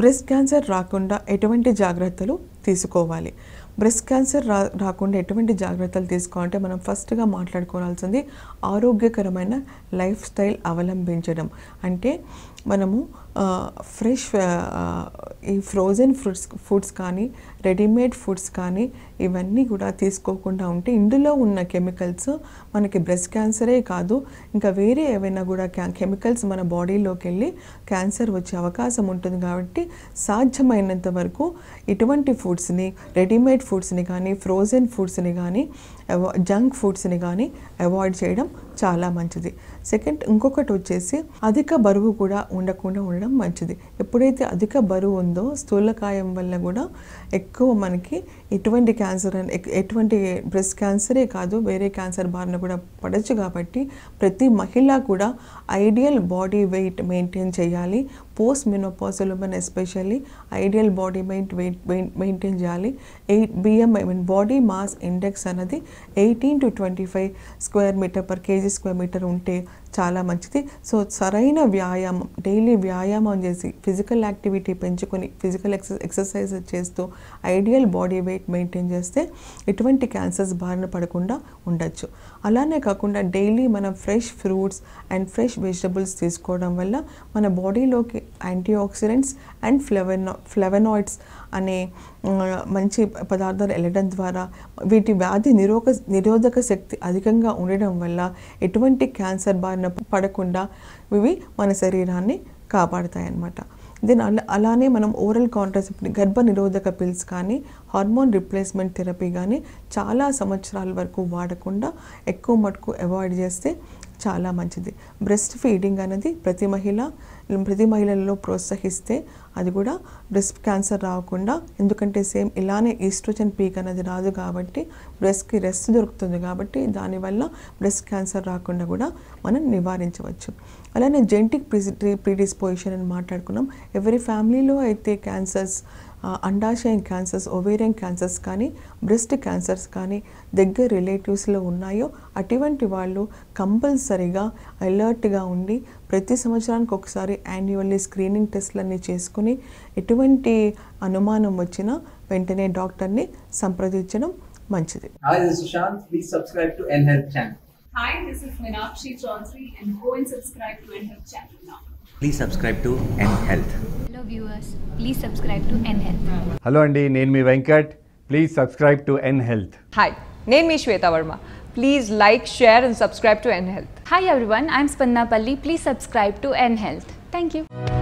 Breast cancer రాకుండా ఎటువంటి జాగ్రత్తలు తీసుకోవాలి బ్రెస్ట్ క్యాన్సర్ రా రాకుండా ఎటువంటి జాగ్రత్తలు తీసుకోవాలంటే మనం ఫస్ట్గా మాట్లాడుకోవాల్సింది ఆరోగ్యకరమైన లైఫ్ స్టైల్ అవలంబించడం అంటే మనము ఫ్రెష్ ఈ ఫ్రోజన్ ఫ్రూట్స్ ఫుడ్స్ కానీ రెడీమేడ్ ఫుడ్స్ కానీ ఇవన్నీ కూడా తీసుకోకుండా ఉంటే ఇందులో ఉన్న కెమికల్స్ మనకి బ్రెస్ట్ క్యాన్సరే కాదు ఇంకా వేరే ఏవైనా కూడా కెమికల్స్ మన బాడీలోకి వెళ్ళి క్యాన్సర్ వచ్చే అవకాశం ఉంటుంది కాబట్టి సాధ్యమైనంత వరకు ఇటువంటి ఫుడ్స్ని రెడీమేడ్ ఫుడ్స్ని కానీ ఫ్రోజన్ ఫుడ్స్ని కానీ జంక్ ఫుడ్స్ని కానీ అవాయిడ్ చేయడం చాలా మంచిది సెకండ్ ఇంకొకటి వచ్చేసి అధిక బరువు కూడా ఉండకుండా ఉండడం మంచిది ఎప్పుడైతే అధిక బరువు ఉందో స్థూలకాయం వల్ల కూడా ఎక్కువ మనకి ఎటువంటి క్యాన్సర్ ఎటువంటి బ్రెస్ట్ క్యాన్సరే కాదు వేరే క్యాన్సర్ బారిన కూడా పడచ్చు కాబట్టి ప్రతి మహిళ కూడా ఐడియల్ బాడీ వెయిట్ మెయింటైన్ చేయాలి post menopausal women especially ideal body weight weight maintain చేయాలి eight BMI mean body mass index అనేది eighteen to twenty five square metre per KG square metre ఉంటే చాలా మంచిది సో సరైన వ్యాయామం daily వ్యాయామం చేసి ఫిజికల్ యాక్టివిటీ పెంచుకొని ఫిజికల్ ఎక్స ఎక్సర్సైజ్ చేస్తూ ఐడియల్ బాడీ వెయిట్ మెయింటైన్ చేస్తే ఎటువంటి క్యాన్సర్స్ బారిన పడకుండా ఉండొచ్చు అలానే కాకుండా డైలీ మనం fresh fruits and fresh vegetables తీసుకోవడం వల్ల మన బాడీలోకి antioxidants and flavono flavonoids అనే మంచి పదార్థాలు వెళ్ళడం ద్వారా వీటి వ్యాధి నిరోధక నిరోధక శక్తి అధికంగా ఉండడం వల్ల ఎటువంటి క్యాన్సర్ బారిన పడినప్పుడు పడకుండా ఇవి మన శరీరాన్ని కాపాడుతాయి అన్నమాట దెన్ అలా అలానే మనం ఓరల్ కాంట్రాసెప్ట్ గర్భ నిరోధక పిల్స్ కానీ హార్మోన్ రిప్లేస్మెంట్ థెరపీ కానీ చాలా సంవత్సరాల వరకు వాడకుండా ఎక్కువ మటుకు అవాయిడ్ చేస్తే చాలా మంచిది బ్రెస్ట్ ఫీడింగ్ అనేది ప్రతి మహిళ ప్రతి మహిళల్లో ప్రోత్సహిస్తే అది కూడా బ్రెస్ట్ క్యాన్సర్ రాకుండా ఎందుకంటే సేమ్ ఇలానే ఈస్ట్రోజన్ పీక్ అనేది రాదు కాబట్టి బ్రెస్ట్కి రెస్ట్ దొరుకుతుంది కాబట్టి దానివల్ల బ్రెస్ట్ క్యాన్సర్ రాకుండా కూడా మనం నివారించవచ్చు అలానే జెంటిక్ ప్రీ ప్రీడిస్పోజిషన్ అని మాట్లాడుకున్నాం ఎవరి ఫ్యామిలీలో అయితే క్యాన్సర్స్ అండాశయం క్యాన్సర్స్ ఒవేరియన్ క్యాన్సర్స్ కానీ బ్రెస్ట్ క్యాన్సర్స్ కానీ దగ్గర రిలేటివ్స్లో ఉన్నాయో అటువంటి వాళ్ళు కంపల్సరీగా అలర్ట్గా ఉండి ప్రతి సంవత్సరానికి ఒకసారి యాన్యువల్లీ స్క్రీనింగ్ టెస్ట్లన్నీ చేసుకుని ఎటువంటి అనుమానం వచ్చినా వెంటనే డాక్టర్ని సంప్రదించడం మంచిది Hi, this is Minakshi Chaudhary and go and subscribe to NHealth channel now. Please subscribe to Please subscribe to N Health. Hello Andy, name me Venkat. Please subscribe to N Health. Hi, name me Shweta Verma. Please like, share and subscribe to N Health. Hi everyone, I'm Spanna Pally. Please subscribe to N Health. Thank you.